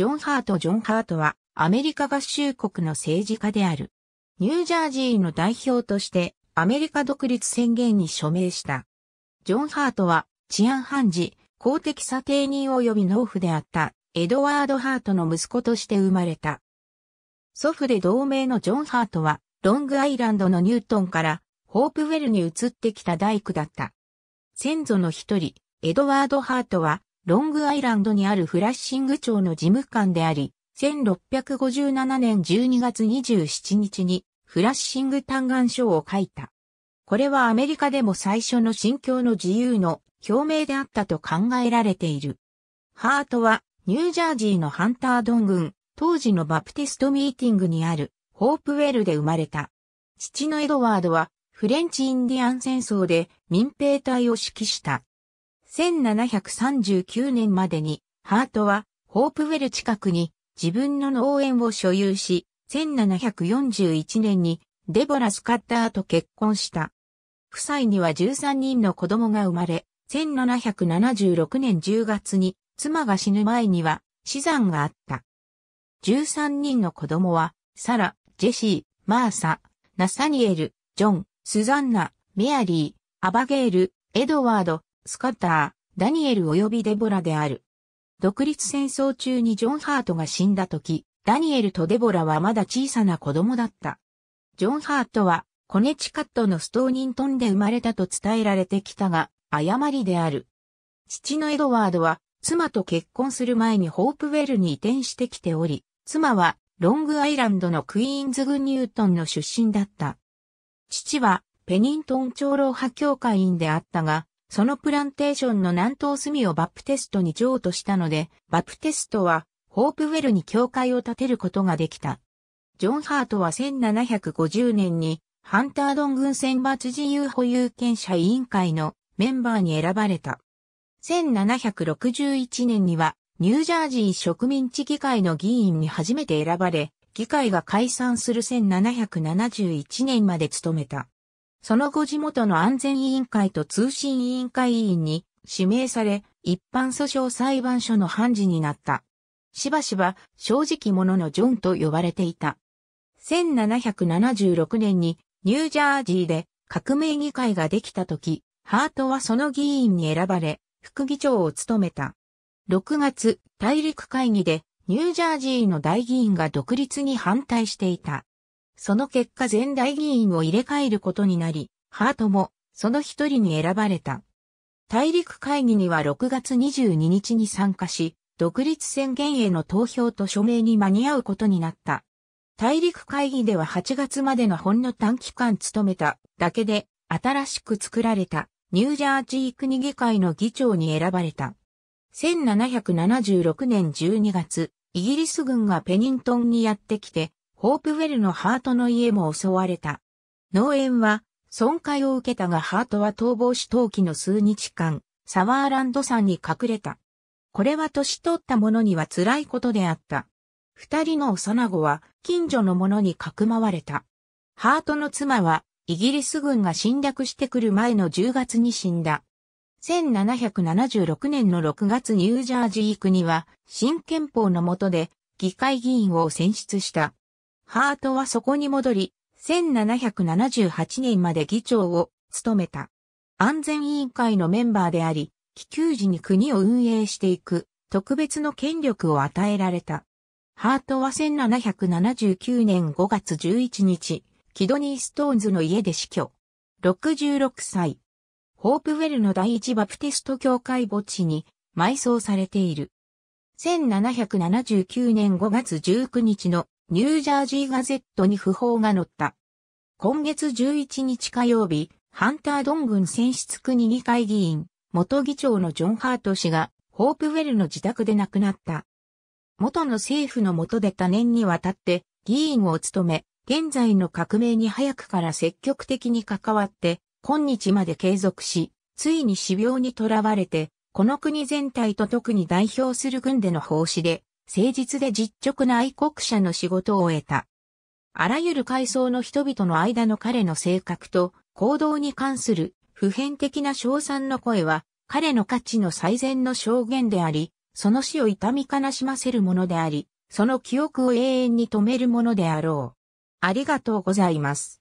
ジョン・ハート・ジョン・ハートは、アメリカ合衆国の政治家である。ニュージャージーの代表として、アメリカ独立宣言に署名した。ジョン・ハートは、治安判事、公的査定人及び農夫であった、エドワード・ハートの息子として生まれた。祖父で同盟のジョン・ハートは、ロングアイランドのニュートンから、ホープウェルに移ってきた大工だった。先祖の一人、エドワード・ハートは、ロングアイランドにあるフラッシング町の事務官であり、1657年12月27日にフラッシング嘆願書を書いた。これはアメリカでも最初の心境の自由の表明であったと考えられている。ハートはニュージャージーのハンタードン軍、当時のバプティストミーティングにあるホープウェルで生まれた。父のエドワードはフレンチインディアン戦争で民兵隊を指揮した。1739年までに、ハートは、ホープウェル近くに自分の農園を所有し、1741年にデボラ・スカッターと結婚した。夫妻には13人の子供が生まれ、1776年10月に妻が死ぬ前には死産があった。13人の子供は、サラ、ジェシー、マーサ、ナサニエル、ジョン、スザンナ、メアリー、アバゲール、エドワード、スカッター、ダニエル及びデボラである。独立戦争中にジョン・ハートが死んだ時、ダニエルとデボラはまだ小さな子供だった。ジョン・ハートは、コネチカットのストーニントンで生まれたと伝えられてきたが、誤りである。父のエドワードは、妻と結婚する前にホープウェルに移転してきており、妻は、ロングアイランドのクイーンズグニュートンの出身だった。父は、ペニントン長老派教会員であったが、そのプランテーションの南東隅をバプテストに譲渡したので、バプテストはホープウェルに教会を建てることができた。ジョン・ハートは1750年にハンタードン軍選抜自由保有権者委員会のメンバーに選ばれた。1761年にはニュージャージー植民地議会の議員に初めて選ばれ、議会が解散する1771年まで務めた。その後地元の安全委員会と通信委員会委員に指名され、一般訴訟裁判所の判事になった。しばしば正直者のジョンと呼ばれていた。1776年にニュージャージーで革命議会ができた時、ハートはその議員に選ばれ、副議長を務めた。6月、大陸会議でニュージャージーの大議員が独立に反対していた。その結果全大議員を入れ替えることになり、ハートもその一人に選ばれた。大陸会議には6月22日に参加し、独立宣言への投票と署名に間に合うことになった。大陸会議では8月までのほんの短期間務めただけで、新しく作られたニュージャージー国議会の議長に選ばれた。1776年12月、イギリス軍がペニントンにやってきて、ホープウェルのハートの家も襲われた。農園は損壊を受けたがハートは逃亡し陶器の数日間、サワーランド山に隠れた。これは年取った者には辛いことであった。二人の幼子は近所の者にかくまわれた。ハートの妻はイギリス軍が侵略してくる前の10月に死んだ。1776年の6月ニュージャージー国は新憲法の下で議会議員を選出した。ハートはそこに戻り、1778年まで議長を務めた。安全委員会のメンバーであり、気球時に国を運営していく特別の権力を与えられた。ハートは1779年5月11日、キドニー・ストーンズの家で死去。66歳。ホープウェルの第一バプテスト教会墓地に埋葬されている。1779年5月19日のニュージャージーガゼットに訃報が載った。今月11日火曜日、ハンタードン軍選出国議会議員、元議長のジョン・ハート氏が、ホープウェルの自宅で亡くなった。元の政府の下で多年にわたって議員を務め、現在の革命に早くから積極的に関わって、今日まで継続し、ついに死病にとらわれて、この国全体と特に代表する軍での奉仕で、誠実で実直な愛国者の仕事を得た。あらゆる階層の人々の間の彼の性格と行動に関する普遍的な称賛の声は彼の価値の最善の証言であり、その死を痛み悲しませるものであり、その記憶を永遠に止めるものであろう。ありがとうございます。